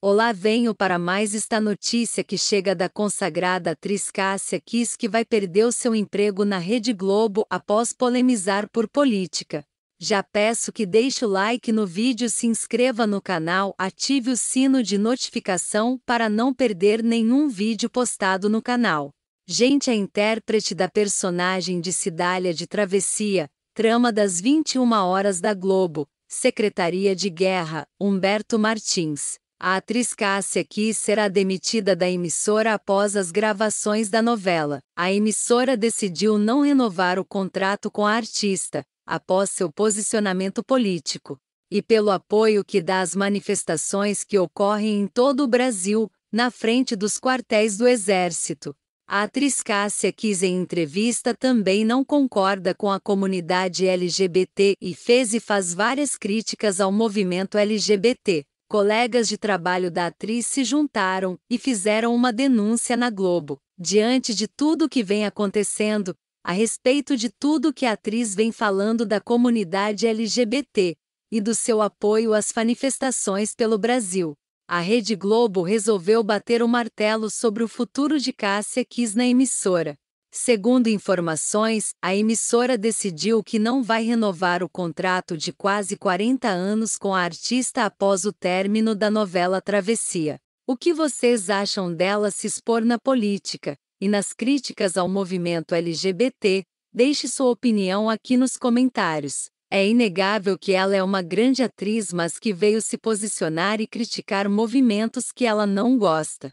Olá, venho para mais esta notícia que chega da consagrada atriz Cássia Kiss que vai perder o seu emprego na Rede Globo após polemizar por política. Já peço que deixe o like no vídeo, se inscreva no canal, ative o sino de notificação para não perder nenhum vídeo postado no canal. Gente, a intérprete da personagem de Cidália de Travessia, trama das 21 horas da Globo, Secretaria de Guerra, Humberto Martins a atriz Cássia Kiss será demitida da emissora após as gravações da novela. A emissora decidiu não renovar o contrato com a artista, após seu posicionamento político, e pelo apoio que dá às manifestações que ocorrem em todo o Brasil, na frente dos quartéis do Exército. A atriz Cássia Kiss, em entrevista, também não concorda com a comunidade LGBT e fez e faz várias críticas ao movimento LGBT colegas de trabalho da atriz se juntaram e fizeram uma denúncia na Globo. Diante de tudo o que vem acontecendo, a respeito de tudo que a atriz vem falando da comunidade LGBT e do seu apoio às manifestações pelo Brasil. A Rede Globo resolveu bater o martelo sobre o futuro de Cássia Kiss na emissora. Segundo informações, a emissora decidiu que não vai renovar o contrato de quase 40 anos com a artista após o término da novela Travessia. O que vocês acham dela se expor na política e nas críticas ao movimento LGBT? Deixe sua opinião aqui nos comentários. É inegável que ela é uma grande atriz, mas que veio se posicionar e criticar movimentos que ela não gosta.